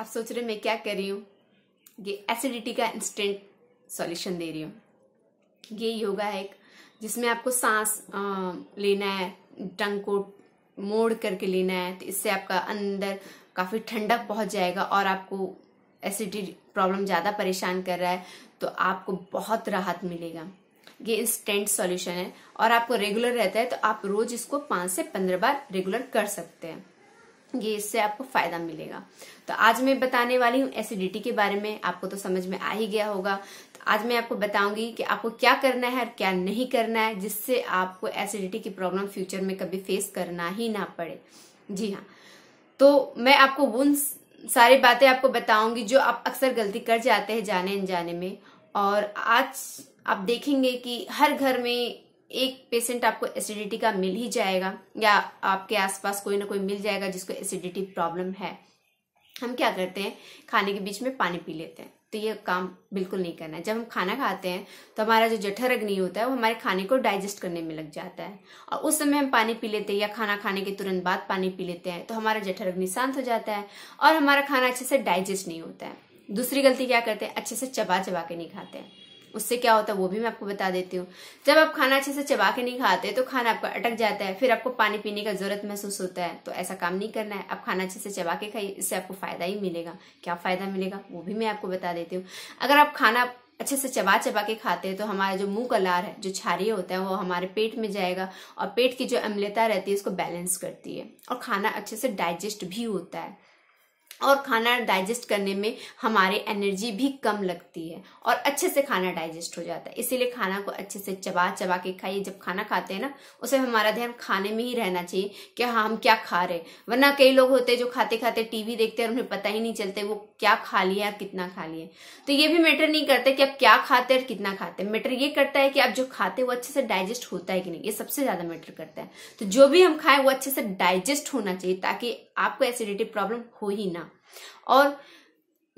आप सोच रहे मैं क्या कर रही हूँ ये एसिडिटी का इंस्टेंट सॉल्यूशन दे रही हूँ ये योगा है एक जिसमें आपको सांस लेना है टंग को मोड़ करके लेना है तो इससे आपका अंदर काफ़ी ठंडक पहुंच जाएगा और आपको एसिडिटी प्रॉब्लम ज़्यादा परेशान कर रहा है तो आपको बहुत राहत मिलेगा ये इंस्टेंट सॉल्यूशन है और आपको रेगुलर रहता है तो आप रोज इसको पाँच से पंद्रह बार रेगुलर कर सकते हैं ये इससे आपको फायदा मिलेगा तो आज मैं बताने वाली हूँ एसिडिटी के बारे में आपको तो समझ में आ ही गया होगा तो आज मैं आपको बताऊंगी कि आपको क्या करना है और क्या नहीं करना है जिससे आपको एसिडिटी की प्रॉब्लम फ्यूचर में कभी फेस करना ही ना पड़े जी हाँ तो मैं आपको उन सारी बातें आपको बताऊंगी जो आप अक्सर गलती कर जाते हैं जाने अनजाने में और आज आप देखेंगे कि हर घर में एक पेशेंट आपको एसिडिटी का मिल ही जाएगा या आपके आसपास कोई ना कोई मिल जाएगा जिसको एसिडिटी प्रॉब्लम है हम क्या करते हैं खाने के बीच में पानी पी लेते हैं तो ये काम बिल्कुल नहीं करना है जब हम खाना खाते हैं तो हमारा जो जठर अग्नि होता है वो हमारे खाने को डाइजेस्ट करने में लग जाता है और उस समय हम पानी पी लेते हैं या खाना खाने के तुरंत बाद पानी पी लेते हैं तो हमारा जठर अग्नि शांत हो जाता है और हमारा खाना अच्छे से डाइजेस्ट नहीं होता है दूसरी गलती क्या करते हैं अच्छे से चबा चबा के नहीं खाते हैं उससे क्या होता है वो भी मैं आपको बता देती हूँ जब आप खाना अच्छे से चबा के नहीं खाते तो खाना आपका अटक जाता है फिर आपको पानी पीने का जरूरत महसूस होता है तो ऐसा काम नहीं करना है आप खाना अच्छे से चबा के खाइए इससे आपको फायदा ही मिलेगा क्या फायदा मिलेगा वो भी मैं आपको बता देती हूँ अगर आप खाना अच्छे से चबा चबा के खाते हैं तो हमारा जो मुंह का लार है जो छारी होता है वो हमारे पेट में जाएगा और पेट की जो अम्लता रहती है उसको बैलेंस करती है और खाना अच्छे से डाइजेस्ट भी होता है और खाना डाइजेस्ट करने में हमारे एनर्जी भी कम लगती है और अच्छे से खाना डाइजेस्ट हो जाता है इसीलिए खाना को अच्छे से चबा चबा के खाइए जब खाना खाते हैं ना उसे हमारा ध्यान खाने में ही रहना चाहिए कि हाँ हम क्या खा रहे हैं वरना कई लोग होते हैं जो खाते खाते टीवी देखते हैं और उन्हें पता ही नहीं चलते वो क्या खा लिया और कितना खा लिया तो ये भी मैटर नहीं करता कि आप क्या खाते और कितना खाते हैं मैटर ये करता है कि आप जो खाते वो अच्छे से डाइजेस्ट होता है कि नहीं ये सबसे ज्यादा मैटर करता है तो जो भी हम खाएं वो अच्छे से डाइजेस्ट होना चाहिए ताकि आपको एसिडिटी प्रॉब्लम हो ही ना और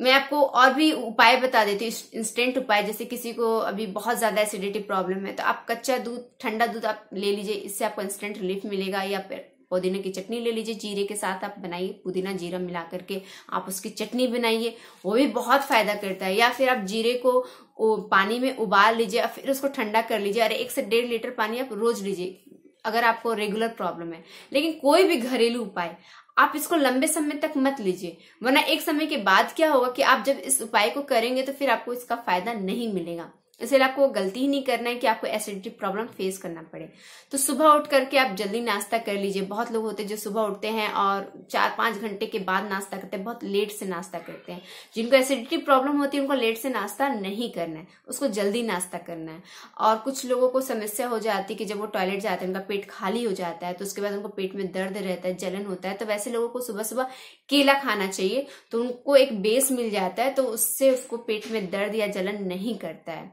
मैं आपको और भी उपाय बता देती हूँ इंस्टेंट उपाय जैसे किसी को अभी बहुत ज्यादा एसिडिटी प्रॉब्लम है तो आप कच्चा दूध ठंडा दूध आप ले लीजिए इससे आपको इंस्टेंट रिलीफ मिलेगा या फिर पुदीने की चटनी ले लीजिए जीरे के साथ आप बनाइए पुदीना जीरा मिला करके आप उसकी चटनी बनाइए वो भी बहुत फायदा करता है या फिर आप जीरे को पानी में उबाल लीजिए फिर उसको ठंडा कर लीजिए अरे एक से डेढ़ लीटर पानी आप रोज लीजिए अगर आपको रेगुलर प्रॉब्लम है लेकिन कोई भी घरेलू उपाय आप इसको लंबे समय तक मत लीजिए वरना एक समय के बाद क्या होगा कि आप जब इस उपाय को करेंगे तो फिर आपको इसका फायदा नहीं मिलेगा इसलिए आपको गलती ही नहीं करना है कि आपको एसिडिटी प्रॉब्लम फेस करना पड़े तो सुबह उठ करके आप जल्दी नाश्ता कर लीजिए बहुत लोग होते हैं जो सुबह उठते हैं और चार पांच घंटे के बाद नाश्ता करते हैं बहुत लेट से नाश्ता करते हैं जिनको एसिडिटी प्रॉब्लम होती है उनको लेट से नाश्ता नहीं करना है उसको जल्दी नाश्ता करना है और कुछ लोगों को समस्या हो जाती है कि जब वो टॉयलेट जाते हैं उनका पेट खाली हो जाता है तो उसके बाद उनको पेट में दर्द रहता है जलन होता है तो वैसे लोगों को सुबह सुबह केला खाना चाहिए तो उनको एक बेस मिल जाता है तो उससे उसको पेट में दर्द या जलन नहीं करता है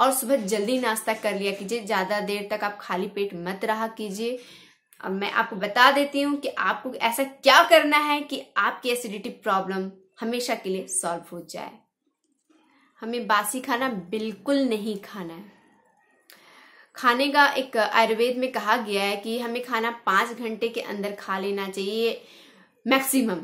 और सुबह जल्दी नाश्ता कर लिया कीजिए ज़्यादा देर तक आप खाली पेट मत रहा कीजिए अब मैं आपको बता देती हूँ कि आपको ऐसा क्या करना है कि आपकी एसिडिटी प्रॉब्लम हमेशा के लिए सॉल्व हो जाए हमें बासी खाना बिल्कुल नहीं खाना है खाने का एक आयुर्वेद में कहा गया है कि हमें खाना पांच घंटे के अंदर खा लेना चाहिए मैक्सिमम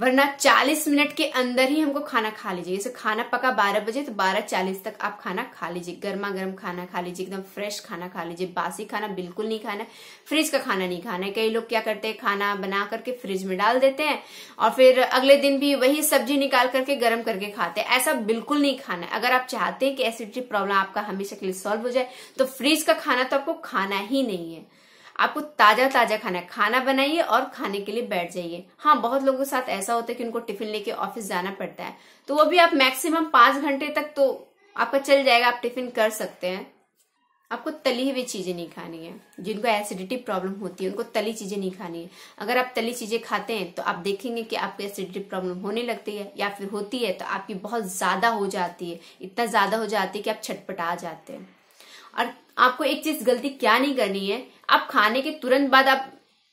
वरना 40 मिनट के अंदर ही हमको खाना खा लीजिए जैसे खाना पका 12 बजे तो 12:40 तक आप खाना खा लीजिए गर्मा गर्म खाना खा लीजिए एकदम फ्रेश खाना खा लीजिए बासी खाना बिल्कुल नहीं खाना फ्रिज का खाना नहीं खाना है कई लोग क्या करते हैं खाना बना करके फ्रिज में डाल देते हैं और फिर अगले दिन भी वही सब्जी निकाल करके गर्म करके खाते हैं ऐसा बिल्कुल नहीं खाना है अगर आप चाहते हैं कि एसिडिटी प्रॉब्लम आपका हमेशा के लिए सॉल्व हो जाए तो फ्रिज का खाना तो आपको खाना ही नहीं है आपको ताजा ताजा खाना है खाना बनाइए और खाने के लिए बैठ जाइए हाँ बहुत लोगों के साथ ऐसा होता है कि उनको टिफिन लेके ऑफिस जाना पड़ता है तो वो भी आप मैक्सिमम पांच घंटे तक तो आपका चल जाएगा आप टिफिन कर सकते हैं आपको तली हुई चीजें नहीं खानी है जिनको एसिडिटी प्रॉब्लम होती है उनको तली चीजें नहीं खानी है अगर आप तली चीजें खाते हैं तो आप देखेंगे कि आपको एसिडिटी प्रॉब्लम होने लगती है या फिर होती है तो आपकी बहुत ज्यादा हो जाती है इतना ज्यादा हो जाती है कि आप छटपटा जाते हैं और आपको एक चीज गलती क्या नहीं करनी है आप खाने के तुरंत बाद आप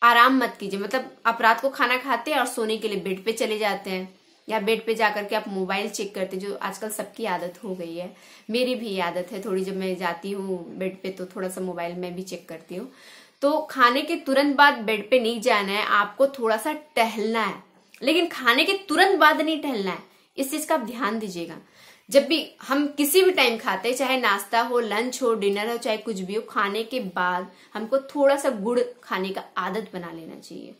आराम मत कीजिए मतलब आप रात को खाना खाते हैं और सोने के लिए बेड पे चले जाते हैं या बेड पे जाकर के आप मोबाइल चेक करते जो आजकल सबकी आदत हो गई है मेरी भी आदत है थोड़ी जब मैं जाती हूँ बेड पे तो थोड़ा सा मोबाइल में भी चेक करती हूँ तो खाने के तुरंत बाद बेड पे नहीं जाना है आपको थोड़ा सा टहलना है लेकिन खाने के तुरंत बाद नहीं टहलना है इस चीज का आप ध्यान दीजिएगा जब भी हम किसी भी टाइम खाते हैं चाहे नाश्ता हो लंच हो डिनर हो चाहे कुछ भी हो खाने के बाद हमको थोड़ा सा गुड़ खाने का आदत बना लेना चाहिए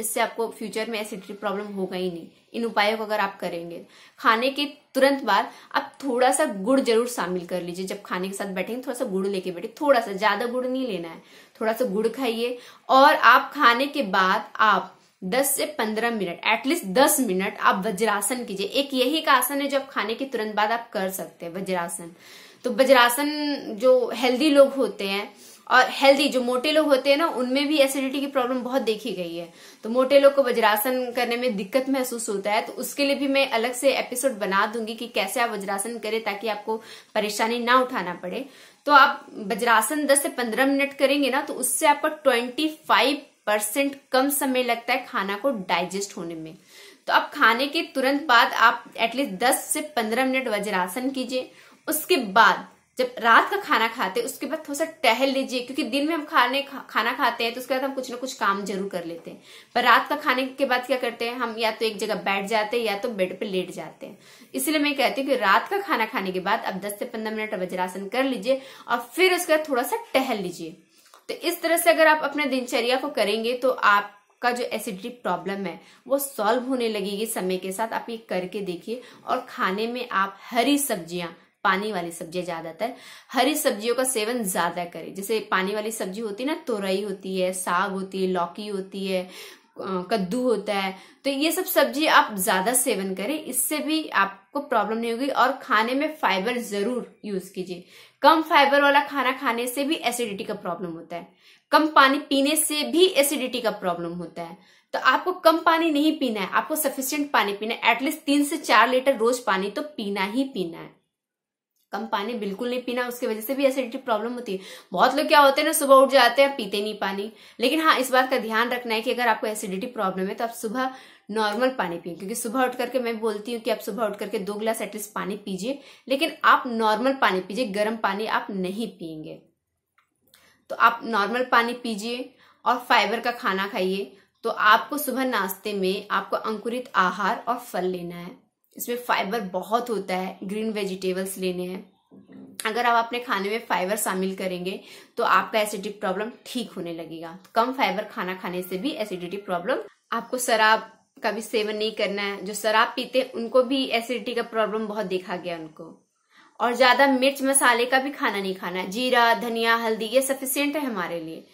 इससे आपको फ्यूचर में एसिडिटी प्रॉब्लम होगा ही नहीं इन उपायों को अगर आप करेंगे खाने के तुरंत बाद आप थोड़ा सा गुड़ जरूर शामिल कर लीजिए जब खाने के साथ बैठेंगे थोड़ा सा गुड़ लेके बैठे थोड़ा सा ज्यादा गुड़ नहीं लेना है थोड़ा सा गुड़ खाइए और आप खाने के बाद आप 10 से 15 मिनट एटलीस्ट 10 मिनट आप वज्रासन कीजिए एक यही का आसन है जो आप खाने के तुरंत बाद आप कर सकते हैं वज्रासन तो वज्रासन जो हेल्दी लोग होते हैं और हेल्दी जो मोटे लोग होते हैं ना उनमें भी एसिडिटी की प्रॉब्लम बहुत देखी गई है तो मोटे लोग को वज्रासन करने में दिक्कत महसूस होता है तो उसके लिए भी मैं अलग से एपिसोड बना दूंगी कि कैसे आप वज्रासन करें ताकि आपको परेशानी ना उठाना पड़े तो आप वज्रासन 10 से 15 मिनट करेंगे ना तो उससे आपका 25 परसेंट कम समय लगता है खाना को डाइजेस्ट होने में तो आप खाने के तुरंत बाद आप एटलीस्ट 10 से 15 मिनट वज्रासन कीजिए उसके बाद जब रात का खाना खाते हैं उसके बाद थोड़ा सा टहल लीजिए क्योंकि दिन में हम खाने खा, खाना खाते हैं तो उसके बाद हम कुछ ना कुछ काम जरूर कर लेते हैं पर रात का खाने के बाद क्या करते हैं हम या तो एक जगह बैठ जाते हैं या तो बेड पे लेट जाते हैं इसलिए मैं कहती हूँ कि रात का खाना खाने के बाद आप 10 से 15 मिनट वज्रासन कर लीजिए और फिर उसके बाद थोड़ा सा टहल लीजिए तो इस तरह से अगर आप अपने दिनचर्या को करेंगे तो आप का जो एसिडिटी प्रॉब्लम है वो सॉल्व होने लगेगी समय के साथ आप ये करके देखिए और खाने में आप हरी सब्जियां पानी वाली सब्जियां ज्यादातर हरी सब्जियों का सेवन ज्यादा करें जैसे पानी वाली सब्जी होती है ना तोरई होती है साग होती है लौकी होती है कद्दू होता है तो ये सब सब्जी आप ज्यादा सेवन करें इससे भी आपको प्रॉब्लम नहीं होगी और खाने में फाइबर जरूर यूज कीजिए कम फाइबर वाला खाना खाने से भी एसिडिटी का प्रॉब्लम होता है कम पानी पीने से भी एसिडिटी का प्रॉब्लम होता है तो आपको कम पानी नहीं पीना है आपको सफिशियंट पानी पीना है एटलीस्ट तीन से चार लीटर रोज पानी तो पीना ही पीना है कम पानी बिल्कुल नहीं पीना उसकी वजह से भी एसिडिटी प्रॉब्लम होती है बहुत लोग क्या होते हैं ना सुबह उठ जाते हैं पीते नहीं पानी लेकिन हाँ इस बात का ध्यान रखना है कि अगर आपको एसिडिटी प्रॉब्लम है तो आप सुबह नॉर्मल पानी पिए क्योंकि सुबह उठ करके मैं बोलती हूँ कि आप सुबह उठ करके दो गिलास एटलीस्ट पानी पीजिए लेकिन आप नॉर्मल पानी पीजिए गर्म पानी आप नहीं पियेंगे तो आप नॉर्मल पानी पीजिए और फाइबर का खाना खाइए तो आपको सुबह नाश्ते में आपको अंकुरित आहार और फल लेना है इसमें फाइबर बहुत होता है ग्रीन वेजिटेबल्स लेने हैं अगर आप अपने खाने में फाइबर शामिल करेंगे तो आपका एसिडिक प्रॉब्लम ठीक होने लगेगा कम फाइबर खाना खाने से भी एसिडिटी प्रॉब्लम आपको शराब का भी सेवन नहीं करना है जो शराब पीते उनको भी एसिडिटी का प्रॉब्लम बहुत देखा गया उनको और ज्यादा मिर्च मसाले का भी खाना नहीं खाना है जीरा धनिया हल्दी ये सफिशियंट है हमारे लिए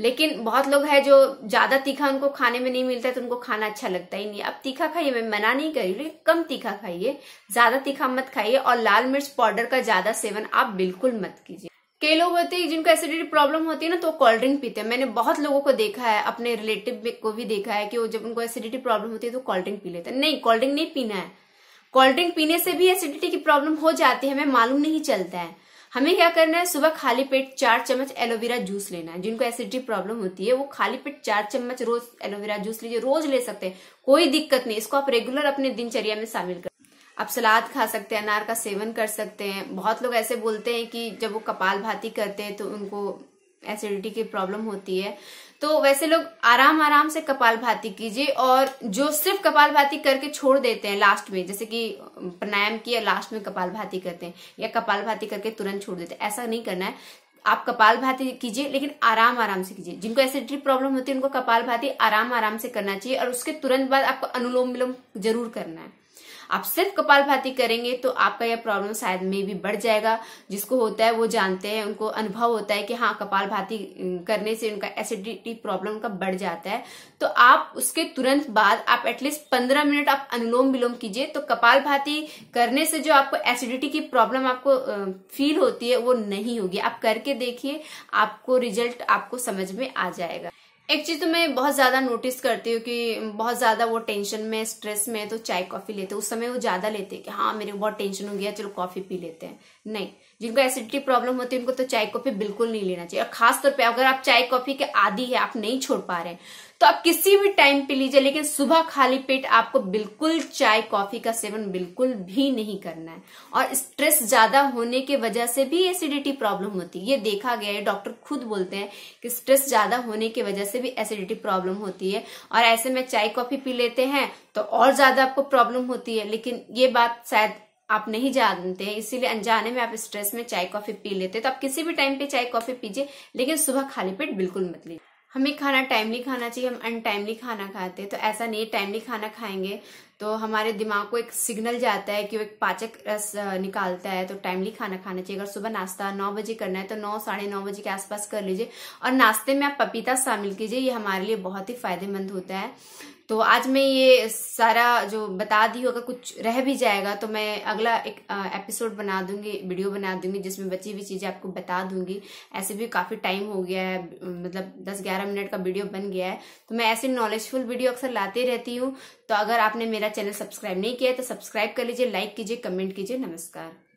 लेकिन बहुत लोग है जो ज्यादा तीखा उनको खाने में नहीं मिलता है तो उनको खाना अच्छा लगता ही नहीं अब तीखा खाइए मैं मना नहीं करी रही कम तीखा खाइए ज्यादा तीखा मत खाइए और लाल मिर्च पाउडर का ज्यादा सेवन आप बिल्कुल मत कीजिए कई लोग होते हैं जिनको एसिडिटी प्रॉब्लम होती है ना तो कोल्ड ड्रिंक पीते हैं मैंने बहुत लोगों को देखा है अपने रिलेटिव को भी देखा है कि वो जब उनको एसिडिटी प्रॉब्लम होती है तो कोल्ड ड्रिंक पी लेते हैं नहीं कोल्ड ड्रिंक नहीं पीना है कोल्ड ड्रिंक पीने से भी एसिडिटी की प्रॉब्लम हो जाती है हमें मालूम नहीं चलता है हमें क्या करना है सुबह खाली पेट चार चम्मच एलोवेरा जूस लेना है जिनको एसिडिटी प्रॉब्लम होती है वो खाली पेट चार चम्मच रोज एलोवेरा जूस लीजिए रोज ले सकते हैं कोई दिक्कत नहीं इसको आप रेगुलर अपने दिनचर्या में शामिल कर आप सलाद खा सकते हैं अनार का सेवन कर सकते हैं बहुत लोग ऐसे बोलते हैं कि जब वो कपाल भाती करते हैं तो उनको एसिडिटी की प्रॉब्लम होती है तो वैसे लोग आराम आराम से कपाल भाती कीजिए और जो सिर्फ कपाल भाती करके छोड़ देते हैं लास्ट में जैसे कि प्राणायाम किया लास्ट में कपाल भाती करते हैं या कपाल भाती करके तुरंत छोड़ देते हैं ऐसा नहीं करना है आप कपाल भाती कीजिए लेकिन आराम आराम से कीजिए जिनको एसिडिटी प्रॉब्लम होती है उनको कपाल भाती आराम आराम से करना चाहिए और उसके तुरंत बाद आपको अनुलोम विलोम जरूर करना है आप सिर्फ कपाल भाती करेंगे तो आपका यह प्रॉब्लम शायद में भी बढ़ जाएगा जिसको होता है वो जानते हैं उनको अनुभव होता है कि हाँ कपाल भाती करने से उनका एसिडिटी प्रॉब्लम का बढ़ जाता है तो आप उसके तुरंत बाद आप एटलीस्ट पंद्रह मिनट आप अनुलोम विलोम कीजिए तो कपाल भाती करने से जो आपको एसिडिटी की प्रॉब्लम आपको फील होती है वो नहीं होगी आप करके देखिए आपको रिजल्ट आपको समझ में आ जाएगा एक चीज तो मैं बहुत ज्यादा नोटिस करती हूँ कि बहुत ज्यादा वो टेंशन में स्ट्रेस में तो चाय कॉफी लेते उस समय वो ज्यादा लेते हैं कि हाँ मेरे को बहुत टेंशन हो गया चलो कॉफी पी लेते हैं नहीं जिनको एसिडिटी प्रॉब्लम होती है उनको तो चाय कॉफी बिल्कुल नहीं लेना चाहिए और खासतौर पर अगर आप चाय कॉफी के आदि है आप नहीं छोड़ पा रहे तो आप किसी भी टाइम पे लीजिए लेकिन सुबह खाली पेट आपको बिल्कुल चाय कॉफी का सेवन बिल्कुल भी नहीं करना है और स्ट्रेस ज्यादा होने की वजह से भी एसिडिटी प्रॉब्लम होती है ये देखा गया है डॉक्टर खुद बोलते हैं कि स्ट्रेस ज्यादा होने की वजह से भी एसिडिटी प्रॉब्लम होती है और ऐसे में चाय कॉफी पी लेते हैं तो और ज्यादा आपको प्रॉब्लम होती है लेकिन ये बात शायद आप नहीं जानते हैं इसीलिए अनजाने में आप स्ट्रेस में चाय कॉफी पी लेते हैं तो आप किसी भी टाइम पे चाय कॉफी पीजिए लेकिन सुबह खाली पेट बिल्कुल मत लीजिए हमें खाना टाइमली खाना चाहिए हम अनटाइमली खाना खाते हैं तो ऐसा नहीं टाइमली खाना खाएंगे तो हमारे दिमाग को एक सिग्नल जाता है कि वो एक पाचक रस निकालता है तो टाइमली खाना खाना चाहिए अगर सुबह नाश्ता नौ बजे करना है तो नौ साढ़े नौ बजे के आसपास कर लीजिए और नाश्ते में आप पपीता शामिल कीजिए ये हमारे लिए बहुत ही फायदेमंद होता है तो आज मैं ये सारा जो बता दी होगा कुछ रह भी जाएगा तो मैं अगला एक एपिसोड बना दूंगी वीडियो बना दूंगी जिसमें बची हुई चीज़ें आपको बता दूंगी ऐसे भी काफ़ी टाइम हो गया है मतलब 10-11 मिनट का वीडियो बन गया है तो मैं ऐसे नॉलेजफुल वीडियो अक्सर लाती रहती हूँ तो अगर आपने मेरा चैनल सब्सक्राइब नहीं किया है तो सब्सक्राइब कर लीजिए लाइक कीजिए कमेंट कीजिए नमस्कार